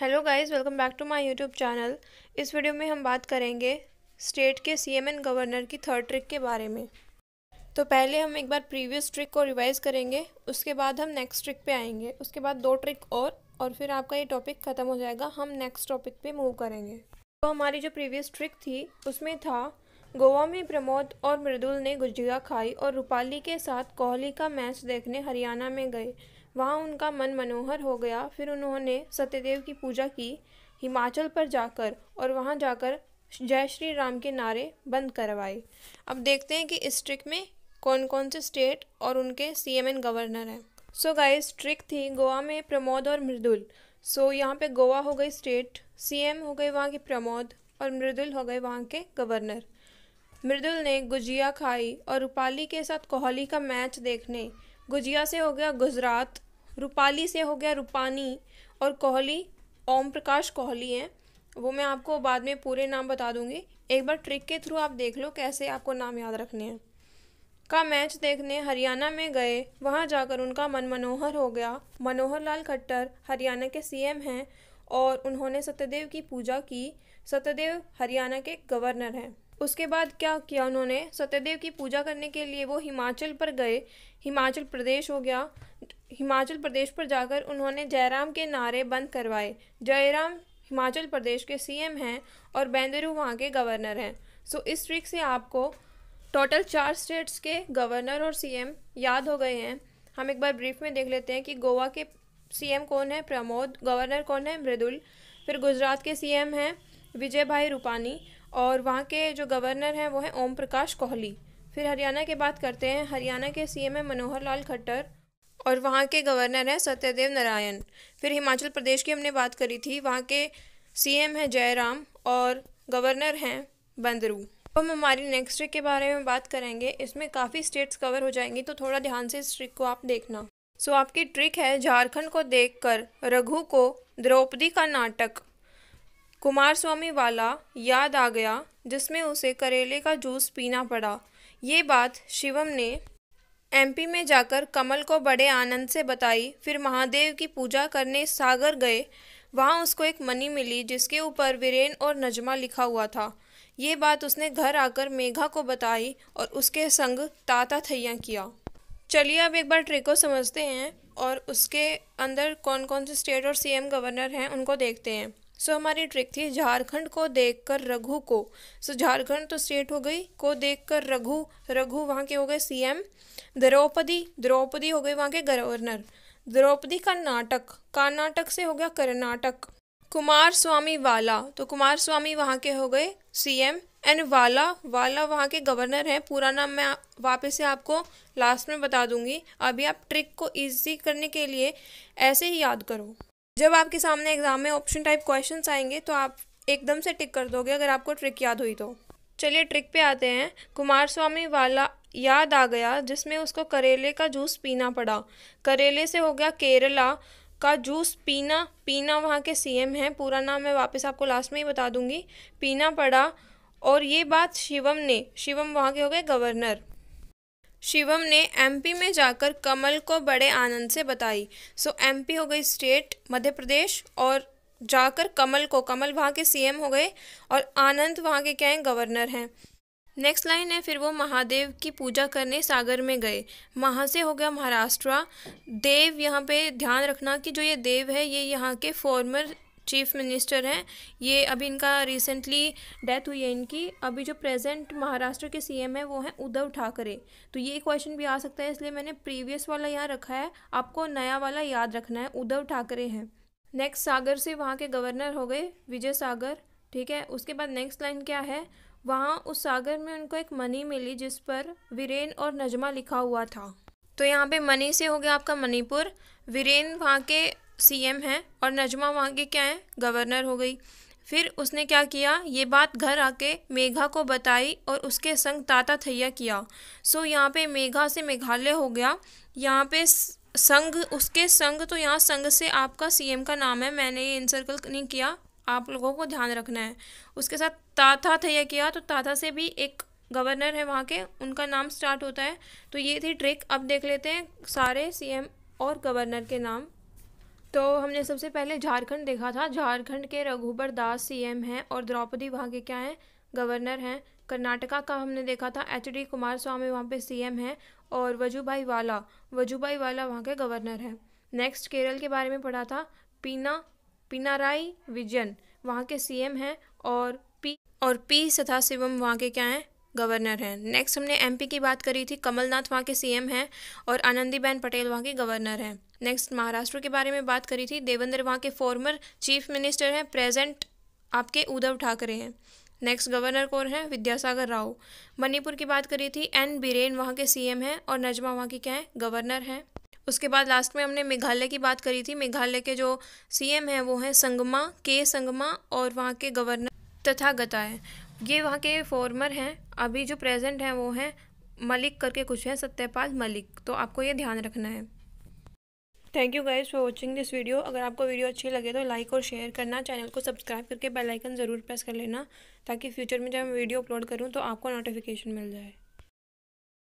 hello guys welcome back to my YouTube channel इस video में हम बात करेंगे स्टेट के एंड गवर्नर की थर्ड ट्रिक के बारे में तो पहले हम एक बार प्रीवियस ट्रिक को रिवाइज करेंगे उसके बाद हम नेक्स्ट ट्रिक पे आएंगे उसके बाद दो ट्रिक और और फिर आपका ये टॉपिक ख़त्म हो जाएगा हम नेक्स्ट टॉपिक पर मूव करेंगे तो हमारी जो प्रीवियस ट्रिक थी उसमें था गोवा में प्रमोद और मृदुल ने गुजिया खाई और रूपाली के साथ कोहली का मैच देखने हरियाणा में गए वहाँ उनका मन मनोहर हो गया फिर उन्होंने सत्यदेव की पूजा की हिमाचल पर जाकर और वहाँ जाकर जय श्री राम के नारे बंद करवाए अब देखते हैं कि इस ट्रिक में कौन कौन से स्टेट और उनके सी एम एन गवर्नर हैं सो गाइस ट्रिक थी गोवा में प्रमोद और मृदुल सो so, यहाँ पे गोवा हो गई स्टेट सी एम हो गए वहाँ के प्रमोद और मृदुल हो गए वहाँ के गवर्नर मृदुल ने गुजिया खाई और रूपाली के साथ कोहली का मैच देखने गुजिया से हो गया गुजरात रूपाली से हो गया रूपानी और कोहली ओम प्रकाश कोहली हैं वो मैं आपको बाद में पूरे नाम बता दूंगी एक बार ट्रिक के थ्रू आप देख लो कैसे आपको नाम याद रखने हैं का मैच देखने हरियाणा में गए वहाँ जाकर उनका मन मनोहर हो गया मनोहर लाल खट्टर हरियाणा के सीएम हैं और उन्होंने सत्यदेव की पूजा की सत्यदेव हरियाणा के गवर्नर हैं उसके बाद क्या किया उन्होंने सत्यदेव की पूजा करने के लिए वो हिमाचल पर गए हिमाचल प्रदेश हो गया हिमाचल प्रदेश पर जाकर उन्होंने जयराम के नारे बंद करवाए जयराम हिमाचल प्रदेश के सीएम हैं और बेंदरू वहाँ के गवर्नर हैं सो इस ट्रिक से आपको टोटल चार स्टेट्स के गवर्नर और सीएम याद हो गए हैं हम एक बार ब्रीफ में देख लेते हैं कि गोवा के सीएम कौन है प्रमोद गवर्नर कौन है मृदुल फिर गुजरात के सीएम हैं विजय भाई रूपानी और वहाँ के जो गवर्नर हैं वो हैं ओम प्रकाश कोहली फिर हरियाणा की बात करते हैं हरियाणा के सी हैं मनोहर लाल खट्टर और वहाँ के गवर्नर हैं सत्यदेव नारायण फिर हिमाचल प्रदेश की हमने बात करी थी वहाँ के सी एम हैं जयराम और गवर्नर हैं बंदरू हम हमारी नेक्स्ट ट्रिक के बारे में बात करेंगे इसमें काफ़ी स्टेट्स कवर हो जाएंगी तो थोड़ा ध्यान से इस ट्रिक को आप देखना सो so, आपकी ट्रिक है झारखंड को देखकर रघु को द्रौपदी का नाटक कुमार स्वामी वाला याद आ गया जिसमें उसे करेले का जूस पीना पड़ा ये बात शिवम ने एमपी में जाकर कमल को बड़े आनंद से बताई फिर महादेव की पूजा करने सागर गए वहाँ उसको एक मनी मिली जिसके ऊपर वीरेन और नजमा लिखा हुआ था ये बात उसने घर आकर मेघा को बताई और उसके संग ताता थैया किया चलिए अब एक बार ट्रिक को समझते हैं और उसके अंदर कौन कौन से स्टेट और सीएम गवर्नर हैं उनको देखते हैं सो so, हमारी ट्रिक थी झारखंड को देखकर रघु को सो so, झारखंड तो स्टेट हो गई को देखकर रघु रघु वहाँ के हो गए सीएम द्रौपदी द्रौपदी हो गई वहाँ के गवर्नर द्रौपदी का नाटक कर्नाटक से हो गया कर्नाटक कुमार स्वामी वाला तो कुमार स्वामी वहाँ के हो गए सीएम एंड वाला वाला वहाँ के गवर्नर हैं पूरा नाम मैं वापस से आपको लास्ट में बता दूंगी अभी आप ट्रिक को इजी करने के लिए ऐसे ही याद करो जब आपके सामने एग्ज़ाम में ऑप्शन टाइप क्वेश्चन आएंगे तो आप एकदम से टिक कर दोगे अगर आपको ट्रिक याद हुई तो चलिए ट्रिक पे आते हैं कुमार स्वामी वाला याद आ गया जिसमें उसको करेले का जूस पीना पड़ा करेले से हो गया केरला का जूस पीना पीना वहाँ के सीएम हैं पूरा नाम मैं वापस आपको लास्ट में ही बता दूंगी पीना पड़ा और ये बात शिवम ने शिवम वहाँ के हो गए गवर्नर शिवम ने एमपी में जाकर कमल को बड़े आनंद से बताई सो so, एमपी हो गई स्टेट मध्य प्रदेश और जाकर कमल को कमल वहाँ के सीएम हो गए और आनंद वहाँ के क्या हैं गवर्नर हैं नेक्स्ट लाइन है फिर वो महादेव की पूजा करने सागर में गए वहाँ से हो गया महाराष्ट्र देव यहाँ पे ध्यान रखना कि जो ये देव है ये यहाँ के फॉर्मर चीफ मिनिस्टर हैं ये अभी इनका रिसेंटली डेथ हुई है इनकी अभी जो प्रेजेंट महाराष्ट्र के सीएम है वो हैं उद्धव ठाकरे तो ये क्वेश्चन भी आ सकता है इसलिए मैंने प्रीवियस वाला यहाँ रखा है आपको नया वाला याद रखना है उद्धव ठाकरे हैं नेक्स्ट सागर से वहाँ के गवर्नर हो गए विजय सागर ठीक है उसके बाद नेक्स्ट लाइन क्या है वहाँ उस सागर में उनको एक मनी मिली जिस पर वीरेन और नजमा लिखा हुआ था तो यहाँ पे मनी से हो गया आपका मणिपुर वीरेन वहाँ के सीएम हैं और नजमा वहाँ के क्या हैं गवर्नर हो गई फिर उसने क्या किया ये बात घर आके मेघा को बताई और उसके संग ताता थैया किया सो यहाँ पे मेघा से मेघालय हो गया यहाँ पे संघ उसके संग तो यहाँ संघ से आपका सीएम का नाम है मैंने ये इंसर्कल नहीं किया आप लोगों को ध्यान रखना है उसके साथ ताथा थैया किया तो ताथा से भी एक गवर्नर है वहाँ के उनका नाम स्टार्ट होता है तो ये थी ट्रिक अब देख लेते हैं सारे सीएम और गवर्नर के नाम तो हमने सबसे पहले झारखंड देखा था झारखंड के रघुबर दास सीएम हैं और द्रौपदी वहाँ के क्या हैं गवर्नर हैं कर्नाटका का हमने देखा था एच डी कुमार स्वामी वहाँ पे सीएम हैं और वजूभाई वाला वजूभाई वाला वहाँ के गवर्नर हैं नेक्स्ट केरल के बारे में पढ़ा था पीना पिनाराई विजन वहाँ के सीएम हैं और पी और पी सदाशिवम वहाँ के क्या हैं गवर्नर हैं नेक्स्ट हमने एमपी की बात करी थी कमलनाथ वहाँ के सीएम हैं और आनंदीबेन पटेल वहाँ के गवर्नर हैं नेक्स्ट महाराष्ट्र के बारे में बात करी थी देवेंद्र वहाँ के फॉर्मर चीफ मिनिस्टर हैं प्रेजेंट आपके उद्धव ठाकरे हैं नेक्स्ट गवर्नर कौन है विद्यासागर राव मणिपुर की बात करी थी एन बीरेन वहाँ के सीएम हैं और नजमा वहाँ की क्या है गवर्नर हैं उसके बाद लास्ट में हमने मेघालय की बात करी थी मेघालय के जो सीएम हैं वो हैं संगमा के संगमा और वहाँ के गवर्नर तथा गता है ये वहाँ के फॉर्मर हैं अभी जो प्रेजेंट हैं वो हैं मलिक करके कुछ हैं सत्यपाल मलिक तो आपको ये ध्यान रखना है thank you guys for watching this video अगर आपको वीडियो अच्छी लगे तो लाइक और शेयर करना चैनल को सब्सक्राइब करके बेल आइकन ज़रूर प्रेस कर लेना ताकि फ्यूचर में जब मैं वीडियो अपलोड करूँ तो आपको नोटिफिकेशन मिल जाए